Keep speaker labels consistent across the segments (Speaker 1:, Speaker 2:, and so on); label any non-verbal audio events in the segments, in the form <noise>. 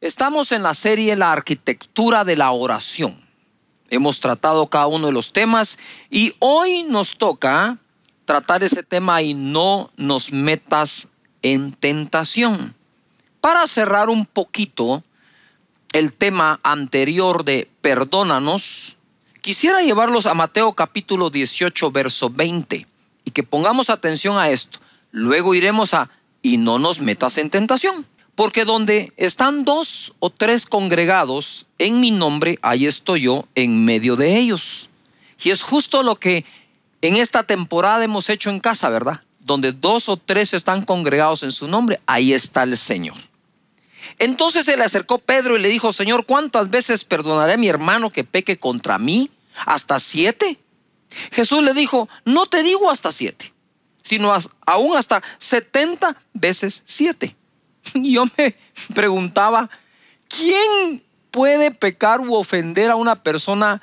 Speaker 1: Estamos en la serie La arquitectura de la oración. Hemos tratado cada uno de los temas y hoy nos toca tratar ese tema y no nos metas en tentación. Para cerrar un poquito el tema anterior de perdónanos, quisiera llevarlos a Mateo capítulo 18, verso 20 y que pongamos atención a esto. Luego iremos a y no nos metas en tentación. Porque donde están dos o tres congregados en mi nombre, ahí estoy yo en medio de ellos. Y es justo lo que en esta temporada hemos hecho en casa, ¿verdad? Donde dos o tres están congregados en su nombre, ahí está el Señor. Entonces se le acercó Pedro y le dijo, Señor, ¿cuántas veces perdonaré a mi hermano que peque contra mí? ¿Hasta siete? Jesús le dijo, no te digo hasta siete, sino aún hasta setenta veces siete. <laughs> yo me preguntaba, ¿quién puede pecar u ofender a una persona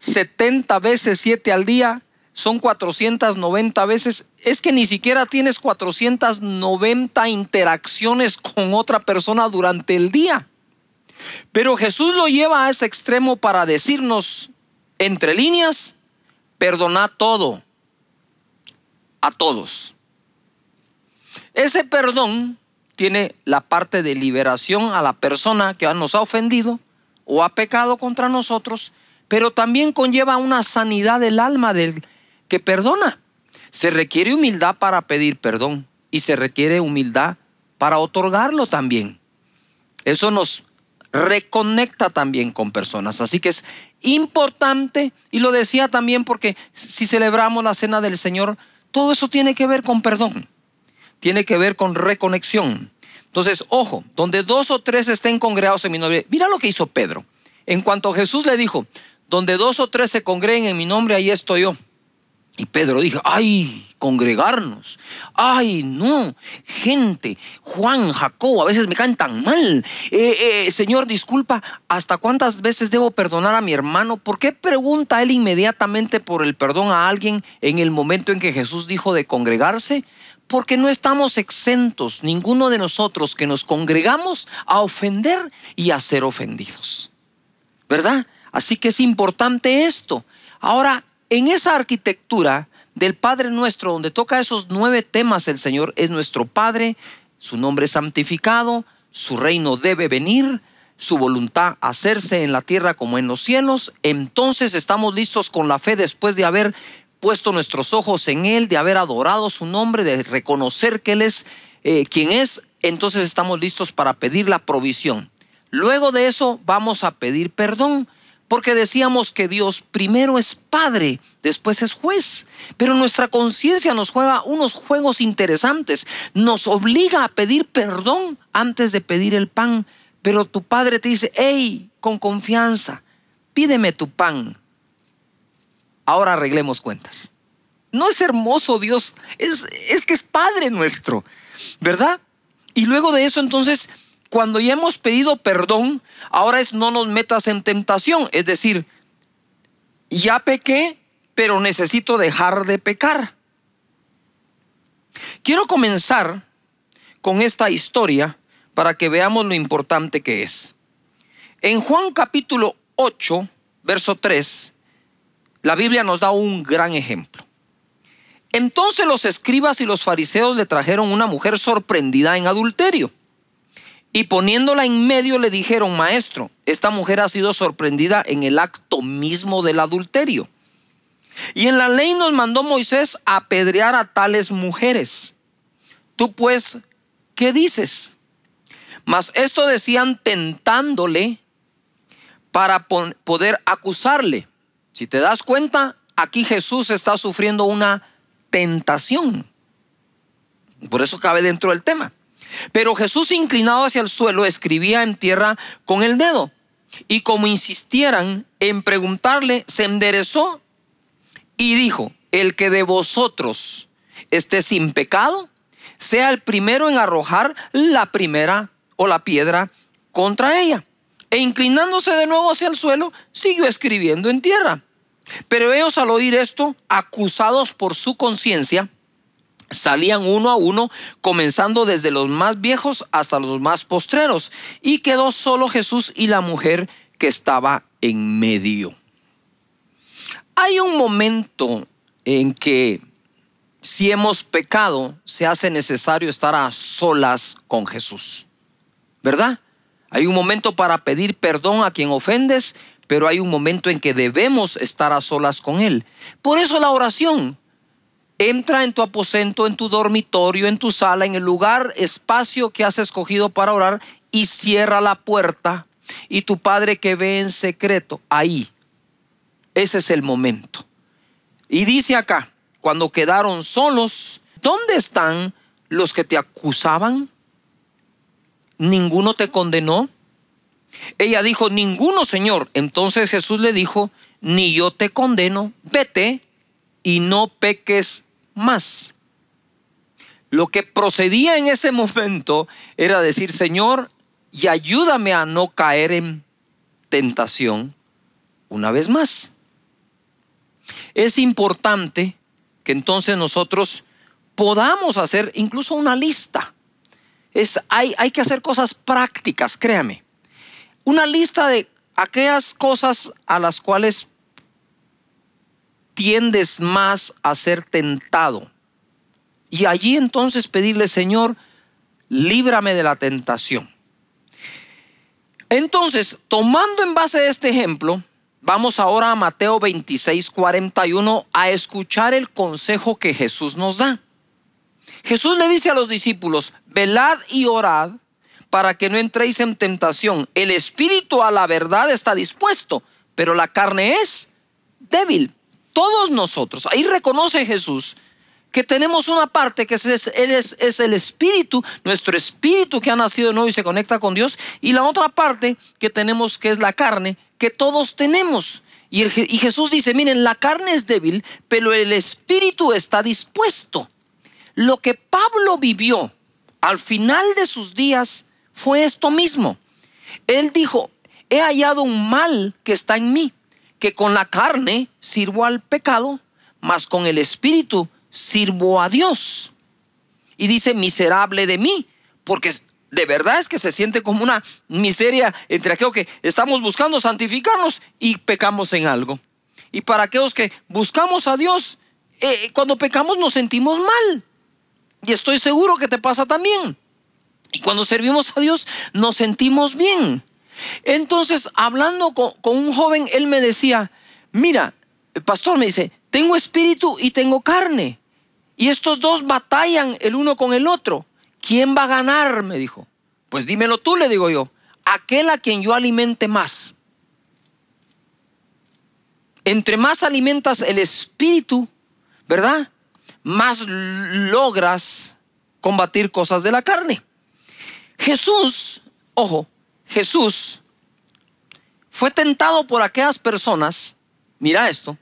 Speaker 1: 70 veces 7 al día? Son 490 veces. Es que ni siquiera tienes 490 interacciones con otra persona durante el día. Pero Jesús lo lleva a ese extremo para decirnos, entre líneas, perdona todo a todos. Ese perdón tiene la parte de liberación a la persona que nos ha ofendido o ha pecado contra nosotros, pero también conlleva una sanidad del alma del que perdona. Se requiere humildad para pedir perdón y se requiere humildad para otorgarlo también. Eso nos reconecta también con personas. Así que es importante, y lo decía también porque si celebramos la cena del Señor, todo eso tiene que ver con perdón tiene que ver con reconexión. Entonces, ojo, donde dos o tres estén congregados en mi nombre, mira lo que hizo Pedro. En cuanto Jesús le dijo, donde dos o tres se congreguen en mi nombre, ahí estoy yo. Y Pedro dijo, ay, congregarnos. Ay, no, gente, Juan, Jacobo, a veces me caen tan mal. Eh, eh, señor, disculpa, ¿hasta cuántas veces debo perdonar a mi hermano? ¿Por qué pregunta él inmediatamente por el perdón a alguien en el momento en que Jesús dijo de congregarse? porque no estamos exentos, ninguno de nosotros que nos congregamos, a ofender y a ser ofendidos. ¿Verdad? Así que es importante esto. Ahora, en esa arquitectura del Padre nuestro, donde toca esos nueve temas, el Señor es nuestro Padre, su nombre es santificado, su reino debe venir, su voluntad hacerse en la tierra como en los cielos, entonces estamos listos con la fe después de haber puesto nuestros ojos en Él, de haber adorado su nombre, de reconocer que Él es eh, quien es, entonces estamos listos para pedir la provisión. Luego de eso vamos a pedir perdón, porque decíamos que Dios primero es Padre, después es juez, pero nuestra conciencia nos juega unos juegos interesantes, nos obliga a pedir perdón antes de pedir el pan, pero tu Padre te dice, hey, con confianza, pídeme tu pan, ahora arreglemos cuentas. No es hermoso Dios, es, es que es Padre nuestro, ¿verdad? Y luego de eso entonces, cuando ya hemos pedido perdón, ahora es no nos metas en tentación, es decir, ya pequé, pero necesito dejar de pecar. Quiero comenzar con esta historia para que veamos lo importante que es. En Juan capítulo 8, verso 3, la Biblia nos da un gran ejemplo. Entonces los escribas y los fariseos le trajeron una mujer sorprendida en adulterio. Y poniéndola en medio le dijeron, maestro, esta mujer ha sido sorprendida en el acto mismo del adulterio. Y en la ley nos mandó Moisés a apedrear a tales mujeres. Tú pues, ¿qué dices? Mas esto decían tentándole para poder acusarle. Si te das cuenta, aquí Jesús está sufriendo una tentación. Por eso cabe dentro del tema. Pero Jesús inclinado hacia el suelo escribía en tierra con el dedo. Y como insistieran en preguntarle, se enderezó y dijo, el que de vosotros esté sin pecado, sea el primero en arrojar la primera o la piedra contra ella e inclinándose de nuevo hacia el suelo, siguió escribiendo en tierra. Pero ellos al oír esto, acusados por su conciencia, salían uno a uno, comenzando desde los más viejos hasta los más postreros, y quedó solo Jesús y la mujer que estaba en medio. Hay un momento en que si hemos pecado, se hace necesario estar a solas con Jesús, ¿verdad? Hay un momento para pedir perdón a quien ofendes, pero hay un momento en que debemos estar a solas con Él. Por eso la oración. Entra en tu aposento, en tu dormitorio, en tu sala, en el lugar, espacio que has escogido para orar y cierra la puerta. Y tu Padre que ve en secreto, ahí. Ese es el momento. Y dice acá, cuando quedaron solos, ¿dónde están los que te acusaban? ¿ninguno te condenó? Ella dijo, ninguno, Señor. Entonces Jesús le dijo, ni yo te condeno, vete y no peques más. Lo que procedía en ese <laughs> momento era decir, Señor, y ayúdame a no caer en tentación una vez más. Es importante que entonces nosotros podamos hacer incluso una lista hay, hay que hacer cosas prácticas, créame. Una lista de aquellas cosas a las cuales tiendes más a ser tentado. Y allí entonces pedirle, Señor, líbrame de la tentación. Entonces, tomando en base a este ejemplo, vamos ahora a Mateo 26, 41 a escuchar el consejo que Jesús nos da. Jesús le dice a los discípulos, velad y orad para que no entréis en tentación. El espíritu a la verdad está dispuesto, pero la carne es débil. Todos nosotros, ahí reconoce Jesús que tenemos una parte que es, el espíritu, nuestro espíritu que ha nacido de nuevo y se conecta con Dios, y la otra parte que tenemos que es la carne, que todos tenemos. Y, y Jesús dice, miren, la carne es débil, pero el espíritu está dispuesto. Lo que Pablo vivió al final de sus días fue esto mismo. Él dijo, he hallado un mal que está en mí, que con la carne sirvo al pecado, mas con el espíritu sirvo a Dios. Y dice, miserable de mí, porque de verdad es que se siente como una miseria entre aquellos que estamos buscando santificarnos y pecamos en algo. Y para aquellos que buscamos a Dios, eh, cuando pecamos nos sentimos mal. Y estoy seguro que te pasa también. Y cuando servimos a Dios nos sentimos bien. Entonces, hablando con, un joven, él me decía, mira, el pastor me dice, tengo espíritu y tengo carne. Y estos dos batallan el uno con el otro. ¿Quién va a ganar? me dijo. Pues dímelo tú, le digo yo. Aquel a quien yo alimente más. Entre más alimentas el espíritu, ¿verdad? más logras combatir cosas de la carne. Jesús, ojo, Jesús fue tentado por aquellas personas, mira esto,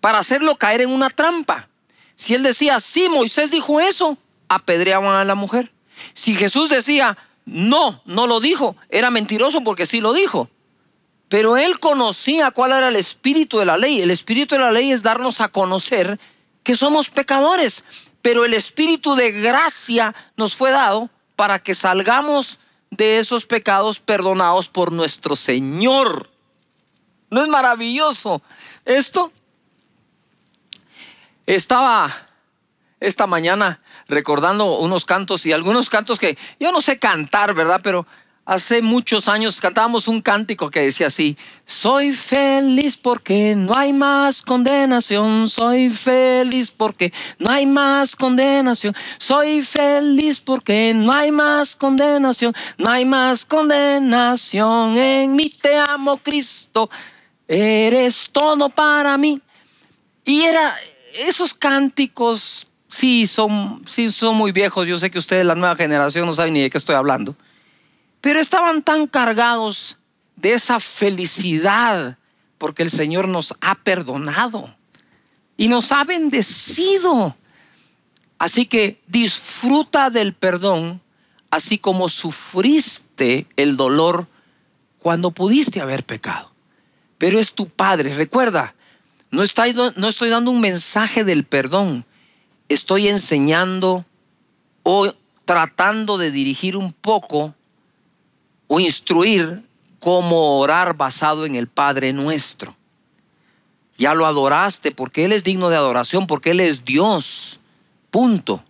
Speaker 1: para hacerlo caer en una trampa. Si él decía, sí, Moisés dijo eso, apedreaban a la mujer. Si Jesús decía, no, no lo dijo, era mentiroso porque sí lo dijo. Pero él conocía cuál era el espíritu de la ley. El espíritu de la ley es darnos a conocer que somos pecadores, pero el Espíritu de gracia nos fue dado para que salgamos de esos pecados perdonados por nuestro Señor. ¿No es maravilloso esto? Estaba esta mañana recordando unos cantos y algunos cantos que yo no sé cantar, ¿verdad? Pero Hace muchos años cantábamos un cántico que decía así, soy feliz porque no hay más condenación, soy feliz porque no hay más condenación, soy feliz porque no hay más condenación, no hay más condenación, en mí te amo Cristo, eres todo para mí. Y era esos cánticos, sí son, sí son muy viejos, yo sé que ustedes, la nueva generación, no saben ni de qué estoy hablando pero estaban tan cargados de esa felicidad porque el Señor nos ha perdonado y nos ha bendecido. Así que disfruta del perdón, así como sufriste el dolor cuando pudiste haber pecado. Pero es tu Padre. Recuerda, no estoy, dando un mensaje del perdón, estoy enseñando o tratando de dirigir un poco o instruir cómo orar basado en el Padre nuestro. Ya lo adoraste porque Él es digno de adoración, porque Él es Dios. Punto.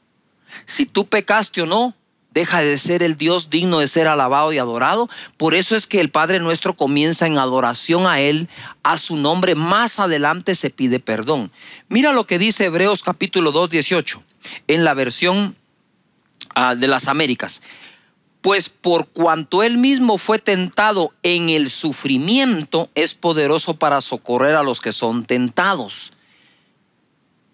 Speaker 1: Si tú pecaste o no, deja de ser el Dios digno de ser alabado y adorado. Por eso es que el Padre nuestro comienza en adoración a Él, a su nombre. Más adelante se pide perdón. Mira lo que dice Hebreos capítulo 2, 18, en la versión ah, de las Américas pues por cuanto él mismo fue tentado en el sufrimiento, es poderoso para socorrer a los que son tentados.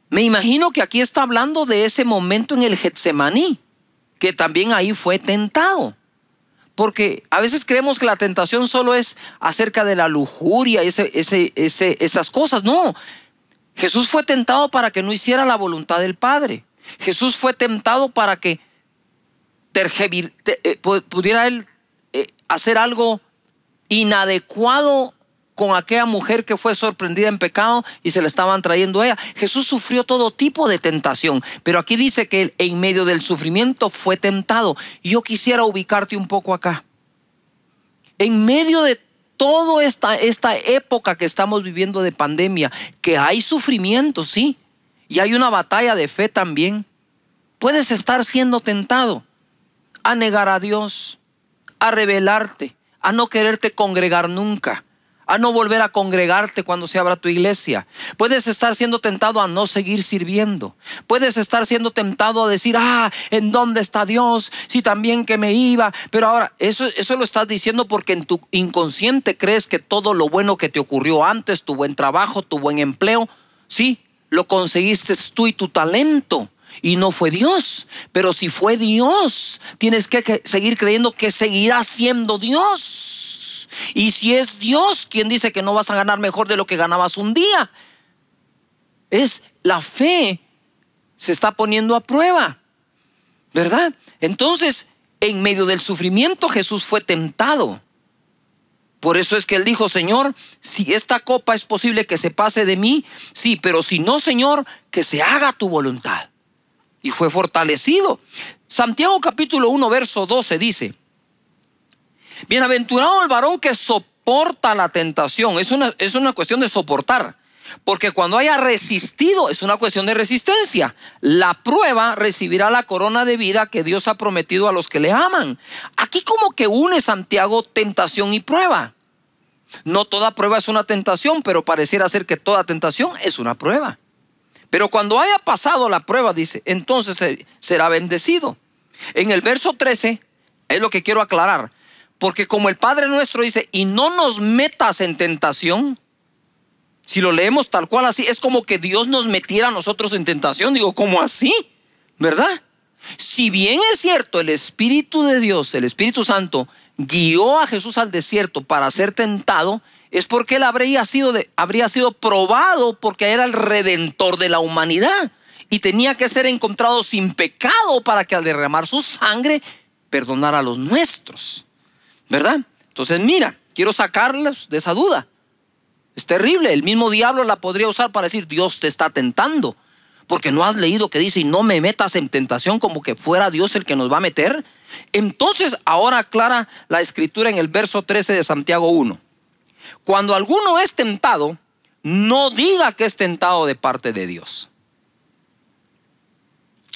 Speaker 1: Me imagino que aquí está hablando de ese momento en el Getsemaní, que también ahí fue tentado. Porque a veces creemos que la tentación solo es acerca de la lujuria, y esas cosas. No, Jesús fue tentado para que no hiciera la voluntad del Padre. Jesús fue tentado para que eh, pudiera él eh, hacer algo inadecuado con aquella mujer que fue sorprendida en pecado y se la estaban trayendo a ella. Jesús sufrió todo tipo de tentación, pero aquí dice que en medio del sufrimiento fue tentado. Yo quisiera ubicarte un poco acá. En medio de toda esta, esta época que estamos viviendo de pandemia, que hay sufrimiento, sí, y hay una batalla de fe también, puedes estar siendo tentado a negar a Dios, a rebelarte, a no quererte congregar nunca, a no volver a congregarte cuando se abra tu iglesia. Puedes estar siendo tentado a no seguir sirviendo. Puedes estar siendo tentado a decir, ah, ¿en dónde está Dios? Si sí, también que me iba. Pero ahora, eso, eso lo estás diciendo porque en tu inconsciente crees que todo lo bueno que te ocurrió antes, tu buen trabajo, tu buen empleo, sí, lo conseguiste tú y tu talento. Y no fue Dios. Pero si fue Dios, tienes que seguir creyendo que seguirá siendo Dios. Y si es Dios quien dice que no vas a ganar mejor de lo que ganabas un día, es la fe se está poniendo a prueba. ¿Verdad? Entonces, en medio del sufrimiento Jesús fue tentado. Por eso es que él dijo, Señor, si esta copa es posible que se pase de mí, sí, pero si no, Señor, que se haga tu voluntad y fue fortalecido. Santiago capítulo 1, verso 12 dice, bienaventurado el varón que soporta la tentación. Es una, es una cuestión de soportar. Porque cuando haya resistido, es una cuestión de resistencia. La prueba recibirá la corona de vida que Dios ha prometido a los que le aman. Aquí como que une Santiago tentación y prueba. No toda prueba es una tentación, pero pareciera ser que toda tentación es una prueba. Pero cuando haya pasado la prueba, dice, entonces será bendecido. En el verso 13 es lo que quiero aclarar. Porque como el Padre nuestro dice, y no nos metas en tentación, si lo leemos tal cual así, es como que Dios nos metiera a nosotros en tentación. Digo, ¿cómo así? ¿Verdad? Si bien es cierto, el Espíritu de Dios, el Espíritu Santo, guió a Jesús al desierto para ser tentado, es porque él habría sido, habría sido probado porque era el redentor de la humanidad y tenía que ser encontrado sin pecado para que al derramar su sangre perdonara a los nuestros. ¿Verdad? Entonces mira, quiero sacarles de esa duda. Es terrible, el mismo diablo la podría usar para decir, Dios te está tentando, porque no has leído que dice, y no me metas en tentación como que fuera Dios el que nos va a meter. Entonces ahora aclara la escritura en el verso 13 de Santiago 1. Cuando alguno es tentado, no diga que es tentado de parte de Dios.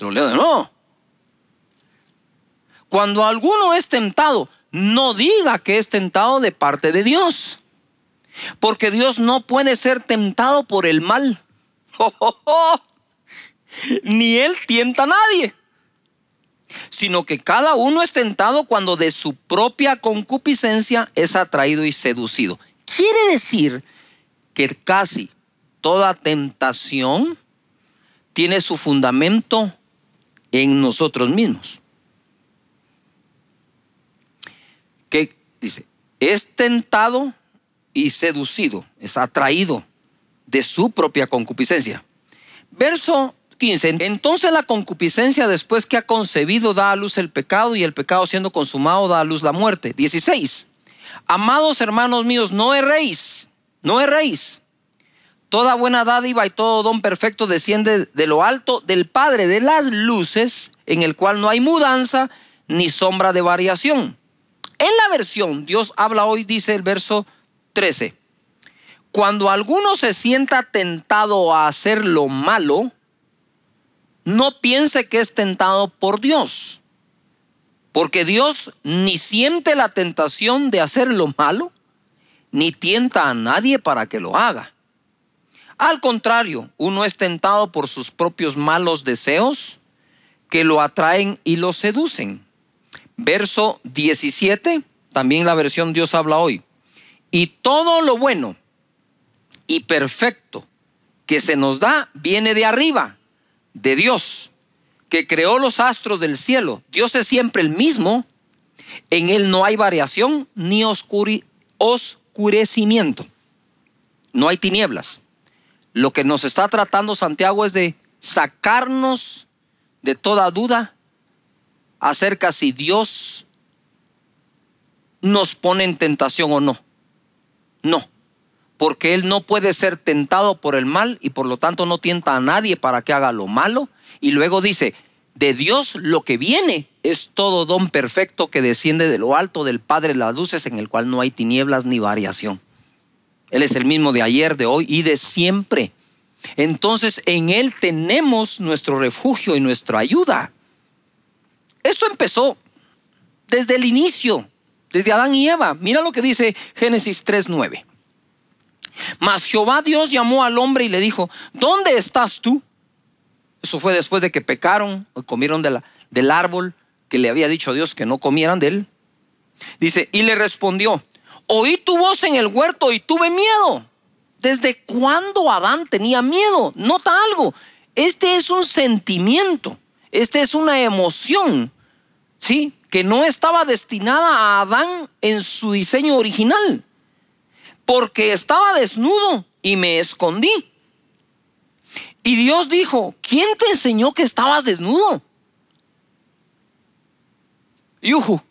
Speaker 1: Lo leo de nuevo. Cuando alguno es tentado, no diga que es tentado de parte de Dios. Porque Dios no puede ser tentado por el mal. <laughs> ¡Oh, oh, oh! Ni Él tienta a nadie. Sino que cada uno es tentado cuando de su propia concupiscencia es atraído y seducido. Quiere decir que casi toda tentación tiene su fundamento en nosotros mismos. Que dice, es tentado y seducido, es atraído de su propia concupiscencia. Verso 15. Entonces la concupiscencia después que ha concebido da a luz el pecado y el pecado siendo consumado da a luz la muerte. 16. Amados hermanos míos, no erréis, no erréis. Toda buena dádiva y todo don perfecto desciende de lo alto del Padre de las luces, en el cual no hay mudanza ni sombra de variación. En la versión, Dios habla hoy, dice el verso 13. Cuando alguno se sienta tentado a hacer lo malo, no piense que es tentado por Dios, porque Dios ni siente la tentación de hacer lo malo, ni tienta a nadie para que lo haga. Al contrario, uno es tentado por sus propios malos deseos que lo atraen y lo seducen. Verso 17, también la versión Dios habla hoy. Y todo lo bueno y perfecto que se nos da viene de arriba, de Dios, que creó los astros del cielo, Dios es siempre el mismo, en Él no hay variación ni oscurecimiento, no hay tinieblas. Lo que nos está tratando Santiago es de sacarnos de toda duda acerca si Dios nos pone en tentación o no. No, porque Él no puede ser tentado por el mal y por lo tanto no tienta a nadie para que haga lo malo y luego dice, de Dios lo que viene es todo don perfecto que desciende de lo alto del Padre de las luces, en el cual no hay tinieblas ni variación. Él es el mismo de ayer, de hoy y de siempre. Entonces en Él tenemos nuestro refugio y nuestra ayuda. Esto empezó desde el inicio, desde Adán y Eva. Mira lo que dice Génesis 3.9. Mas Jehová Dios llamó al hombre y le dijo, ¿dónde estás tú? Eso fue después de que pecaron, comieron de la, del árbol que le había dicho a Dios que no comieran de él. Dice, y le respondió, oí tu voz en el huerto y tuve miedo. ¿Desde cuándo Adán tenía miedo? Nota algo. Este es un sentimiento, esta es una emoción, ¿sí? Que no estaba destinada a Adán en su diseño original. Porque estaba desnudo y me escondí. Y Dios dijo, ¿quién te enseñó que estabas desnudo? Yuhu,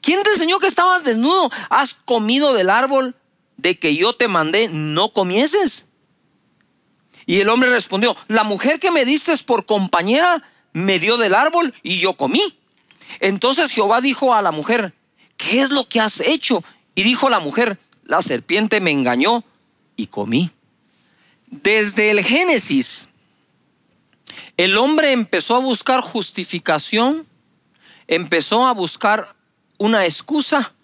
Speaker 1: ¿quién te enseñó que estabas desnudo? ¿Has comido del árbol de que yo te mandé no comieses? Y el hombre respondió, la mujer que me diste por compañera me dio del árbol y yo comí. Entonces Jehová dijo a la mujer, ¿qué es lo que has hecho? Y dijo la mujer, la serpiente me engañó y comí. Desde el Génesis, el hombre empezó a buscar justificación, empezó a buscar una excusa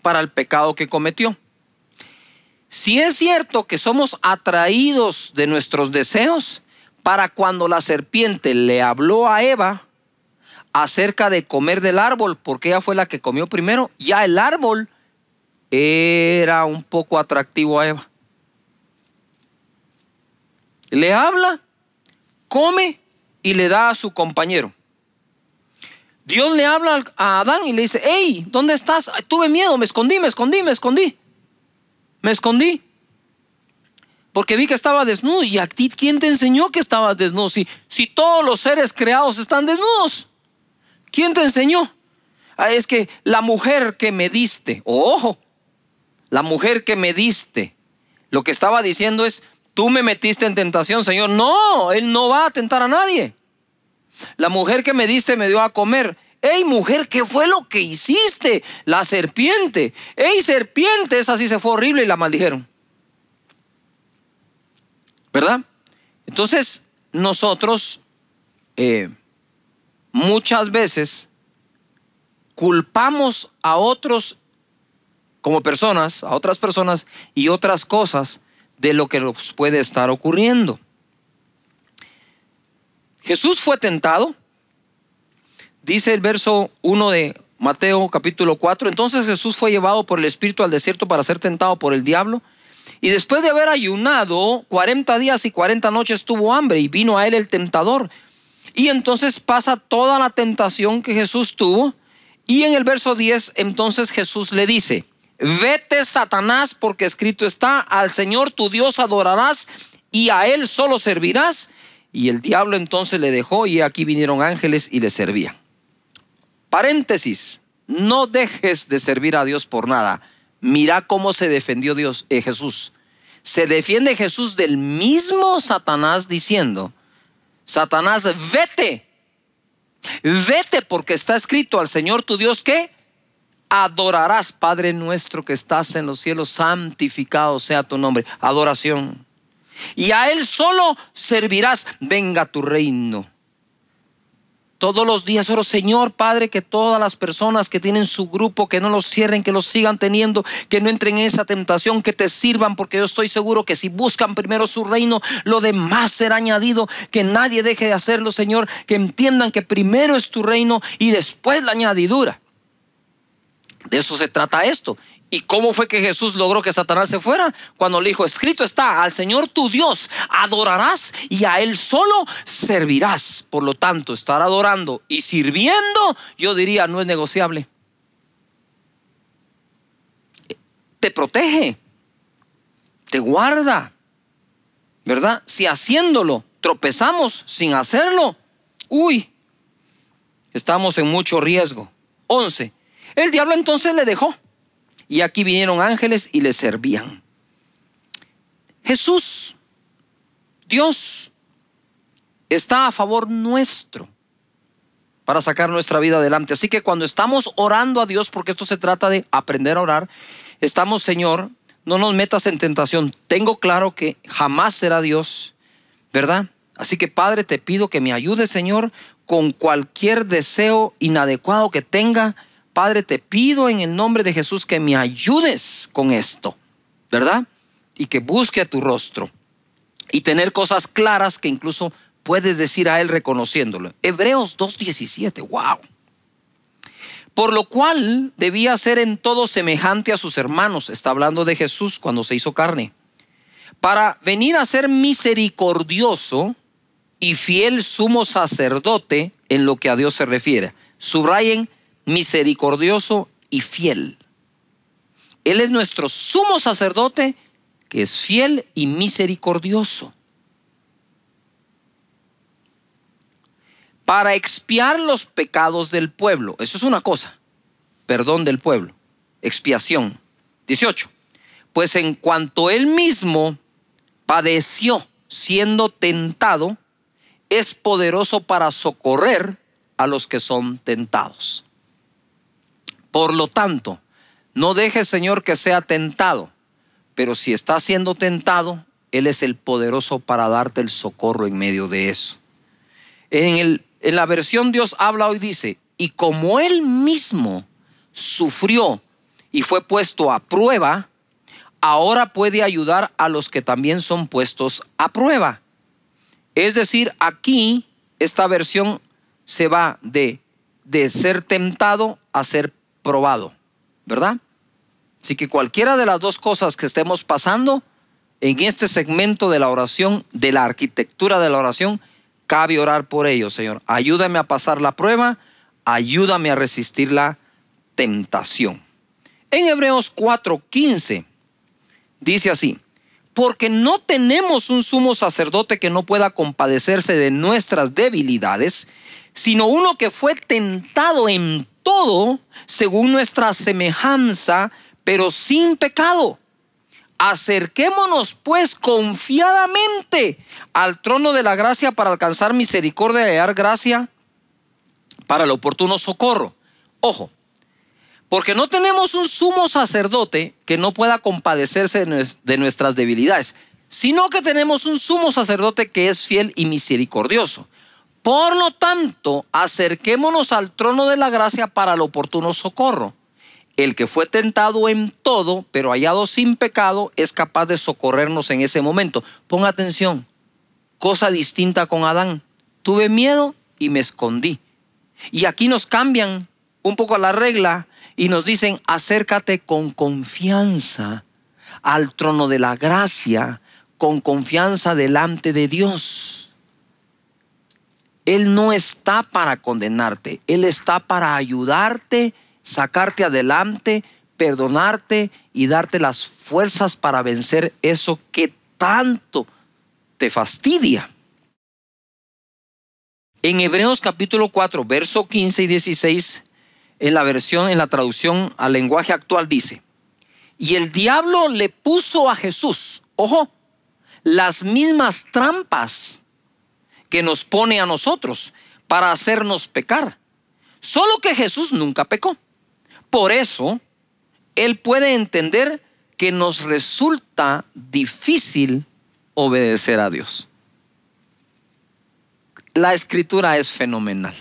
Speaker 1: para el pecado que cometió. Si es cierto que somos atraídos de nuestros deseos, para cuando la serpiente le habló a Eva acerca de comer del árbol, porque ella fue la que comió primero, ya el árbol era un poco atractivo a Eva le habla, come y le da a su compañero. Dios le habla a Adán y le dice, hey, ¿dónde estás? Tuve miedo, me escondí, me escondí, me escondí. Me escondí. Porque vi que estaba desnudo. ¿Y a ti quién te enseñó que estabas desnudo? Si, si todos los seres creados están desnudos, ¿quién te enseñó? Ah, es que la mujer que me diste, ojo, la mujer que me diste, lo que estaba diciendo es, tú me metiste en tentación, Señor. No, Él no va a tentar a nadie. La mujer que me diste me dio a comer. Ey, mujer, ¿qué fue lo que hiciste? La serpiente. Ey, serpiente, esa sí se fue horrible y la maldijeron. ¿Verdad? Entonces, nosotros eh, muchas veces culpamos a otros como personas, a otras personas y otras cosas de lo que nos puede estar ocurriendo. Jesús fue tentado, dice el verso 1 de Mateo capítulo 4, entonces Jesús fue llevado por el Espíritu al desierto para ser tentado por el diablo. Y después de haber ayunado 40 días y 40 noches tuvo hambre y vino a él el tentador. Y entonces pasa toda la tentación que Jesús tuvo. Y en el verso 10 entonces Jesús le dice, Vete, Satanás, porque escrito está, al Señor tu Dios adorarás y a Él solo servirás. Y el diablo entonces le dejó y aquí vinieron ángeles y le servían. Paréntesis, no dejes de servir a Dios por nada. Mira cómo se defendió Dios, eh, Jesús. Se defiende Jesús del mismo Satanás diciendo, Satanás, vete, vete porque está escrito al Señor tu Dios que adorarás, Padre nuestro que estás en los cielos, santificado sea tu nombre. Adoración. Y a Él solo servirás, venga tu reino. Todos los días oro, Señor Padre, que todas las personas que tienen su grupo, que no los cierren, que los sigan teniendo, que no entren en esa tentación, que te sirvan, porque yo estoy seguro que si buscan primero su reino, lo demás será añadido, que nadie deje de hacerlo, Señor, que entiendan que primero es tu reino y después la añadidura. De eso se trata esto. ¿Y cómo fue que Jesús logró que Satanás se fuera? Cuando le dijo, escrito está, al Señor tu Dios adorarás y a Él solo servirás. Por lo tanto, estar adorando y sirviendo, yo diría, no es negociable. Te protege, te guarda, ¿verdad? Si haciéndolo tropezamos sin hacerlo, uy, estamos en mucho riesgo. 11. El diablo entonces le dejó. Y aquí vinieron ángeles y le servían. Jesús, Dios, está a favor nuestro para sacar nuestra vida adelante. Así que cuando estamos orando a Dios, porque esto se trata de aprender a orar, estamos, Señor, no nos metas en tentación. Tengo claro que jamás será Dios, ¿verdad? Así que Padre, te pido que me ayudes, Señor, con cualquier deseo inadecuado que tenga Padre, te pido en el nombre de Jesús que me ayudes con esto, ¿verdad? Y que busque a tu rostro y tener cosas claras que incluso puedes decir a Él reconociéndolo. Hebreos 2.17, wow. Por lo cual debía ser en todo semejante a sus hermanos, está hablando de Jesús cuando se hizo carne, para venir a ser misericordioso y fiel sumo sacerdote en lo que a Dios se refiere. Subrayen misericordioso y fiel. Él es nuestro sumo sacerdote que es fiel y misericordioso. Para expiar los pecados del pueblo. Eso es una cosa. Perdón del pueblo. Expiación. 18. Pues en cuanto él mismo padeció siendo tentado, es poderoso para socorrer a los que son tentados. Por lo tanto, no deje, Señor, que sea tentado, pero si está siendo tentado, Él es el poderoso para darte el socorro en medio de eso. En, la versión Dios habla hoy dice, y como Él mismo sufrió y fue puesto a prueba, ahora puede ayudar a los que también son puestos a prueba. Es decir, aquí esta versión se va de, de ser tentado a ser probado, ¿verdad? Así que cualquiera de las dos cosas que estemos pasando en este segmento de la oración, de la arquitectura de la oración, cabe orar por ello, Señor. Ayúdame a pasar la prueba, ayúdame a resistir la tentación. En Hebreos 4:15 dice así, porque no tenemos un sumo sacerdote que no pueda compadecerse de nuestras debilidades, sino uno que fue tentado en todo según nuestra semejanza, pero sin pecado. Acerquémonos pues confiadamente al trono de la gracia para alcanzar misericordia y dar gracia para el oportuno socorro. Ojo, porque no tenemos un sumo sacerdote que no pueda compadecerse de nuestras debilidades, sino que tenemos un sumo sacerdote que es fiel y misericordioso. Por lo tanto, acerquémonos al trono de la gracia para el oportuno socorro. El que fue tentado en todo, pero hallado sin pecado, es capaz de socorrernos en ese momento. Ponga atención, cosa distinta con Adán. Tuve miedo y me escondí. Y aquí nos cambian un poco la regla y nos dicen, acércate con confianza al trono de la gracia, con confianza delante de Dios. Él no está para condenarte, Él está para ayudarte, sacarte adelante, perdonarte y darte las fuerzas para vencer eso que tanto te fastidia. En Hebreos capítulo 4, verso 15 y 16, en la versión, en la traducción al lenguaje actual dice, y el diablo le puso a Jesús, ojo, las mismas trampas que nos pone a nosotros para hacernos pecar. Solo que Jesús nunca pecó. Por eso, Él puede entender que nos resulta difícil obedecer a Dios. La escritura es fenomenal.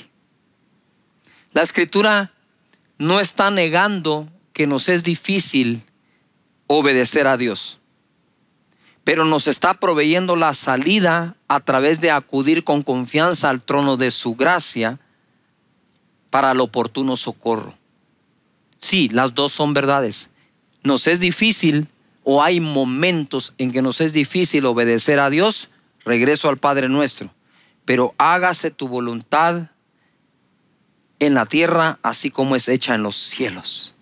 Speaker 1: La escritura no está negando que nos es difícil obedecer a Dios pero nos está proveyendo la salida a través de acudir con confianza al trono de su gracia para el oportuno socorro. Sí, las dos son verdades. Nos es difícil o hay momentos en que nos es difícil obedecer a Dios, regreso al Padre nuestro, pero hágase tu voluntad en la tierra así como es hecha en los cielos.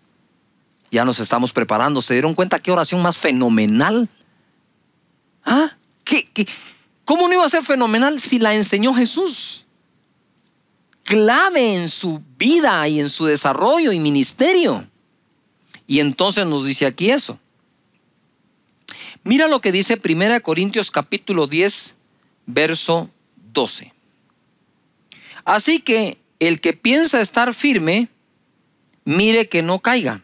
Speaker 1: Ya nos estamos preparando. ¿Se dieron cuenta qué oración más fenomenal? ¿cómo no iba a ser fenomenal si la enseñó Jesús? Clave en su vida y en su desarrollo y ministerio. Y entonces nos dice aquí eso. Mira lo que dice 1 Corintios capítulo 10, verso 12. Así que el que piensa estar firme, mire que no caiga.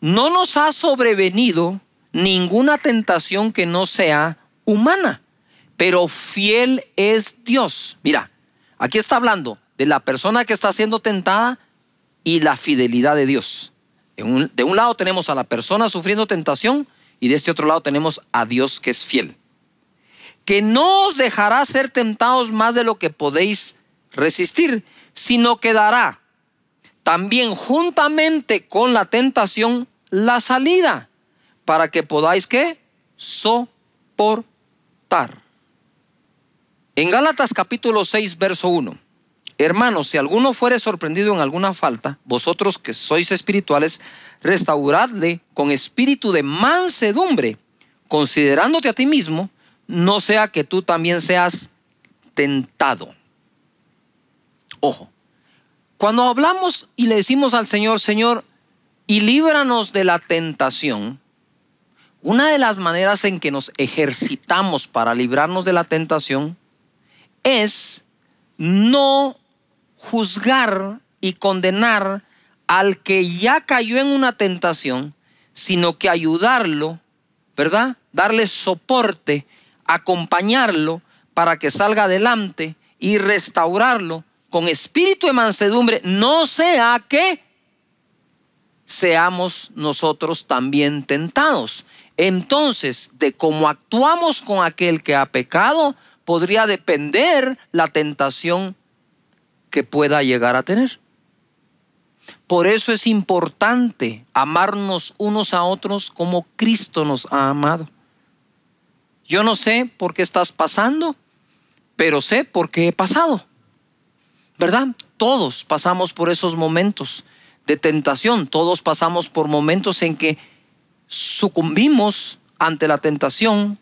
Speaker 1: No nos ha sobrevenido ninguna tentación que no sea humana, pero fiel es Dios. Mira, aquí está hablando de la persona que está siendo tentada y la fidelidad de Dios. De un, lado tenemos a la persona sufriendo tentación y de este otro lado tenemos a Dios que es fiel. Que no os dejará ser tentados más de lo que podéis resistir, sino que dará también juntamente con la tentación la salida para que podáis que soportar. En Gálatas capítulo 6, verso 1. Hermanos, si alguno fuere sorprendido en alguna falta, vosotros que sois espirituales, restauradle con espíritu de mansedumbre, considerándote a ti mismo, no sea que tú también seas tentado. Ojo, cuando hablamos y le decimos al Señor, Señor, y líbranos de la tentación, una de las maneras en que nos ejercitamos para librarnos de la tentación es no juzgar y condenar al que ya cayó en una tentación, sino que ayudarlo, ¿verdad? Darle soporte, acompañarlo para que salga adelante y restaurarlo con espíritu de mansedumbre, no sea que seamos nosotros también tentados. Entonces, de cómo actuamos con aquel que ha pecado, podría depender la tentación que pueda llegar a tener. Por eso es importante amarnos unos a otros como Cristo nos ha amado. Yo no sé por qué estás pasando, pero sé por qué he pasado. ¿Verdad? Todos pasamos por esos momentos de tentación. Todos pasamos por momentos en que sucumbimos ante la tentación,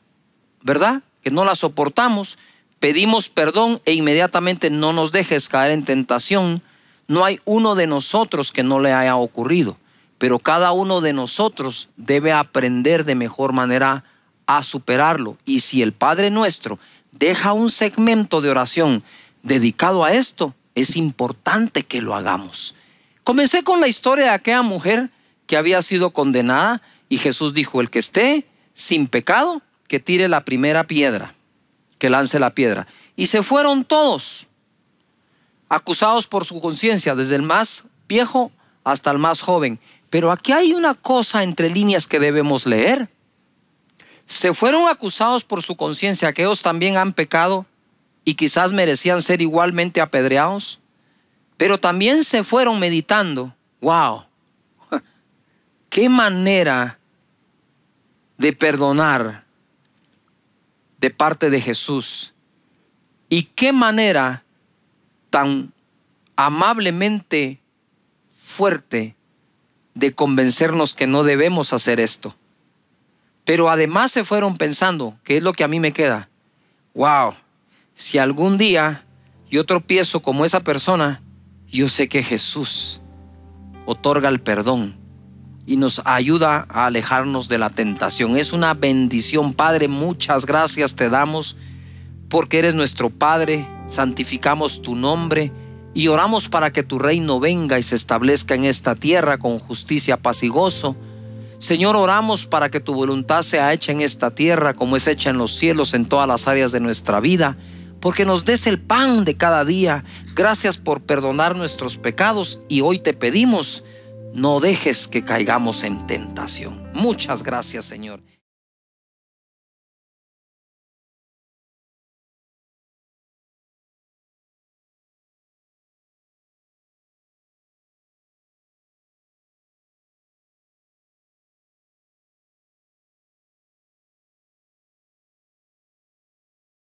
Speaker 1: ¿verdad? Que no la soportamos, pedimos perdón e inmediatamente no nos dejes caer en tentación. No hay uno de nosotros que no le haya ocurrido, pero cada uno de nosotros debe aprender de mejor manera a superarlo. Y si el Padre nuestro deja un segmento de oración dedicado a esto, es importante que lo hagamos. Comencé con la historia de aquella mujer que había sido condenada y Jesús dijo, el que esté sin pecado, que tire la primera piedra, que lance la piedra. Y se fueron todos, acusados por su conciencia, desde el más viejo hasta el más joven. Pero aquí hay una cosa entre líneas que debemos leer. Se fueron acusados por su conciencia, que ellos también han pecado y quizás merecían ser igualmente apedreados. Pero también se fueron meditando. ¡Wow! <laughs> ¡Qué manera de perdonar de parte de Jesús! Y qué manera tan amablemente fuerte de convencernos que no debemos hacer esto. Pero además se fueron pensando, que es lo que a mí me queda, wow, si algún día yo tropiezo como esa persona, yo sé que Jesús otorga el perdón y nos ayuda a alejarnos de la tentación. Es una bendición, Padre. Muchas gracias te damos porque eres nuestro Padre. Santificamos tu nombre y oramos para que tu reino venga y se establezca en esta tierra con justicia, paz y gozo. Señor, oramos para que tu voluntad sea hecha en esta tierra como es hecha en los cielos en todas las áreas de nuestra vida porque nos des el pan de cada día. Gracias por perdonar nuestros pecados y hoy te pedimos, no dejes que caigamos en tentación. Muchas gracias, Señor.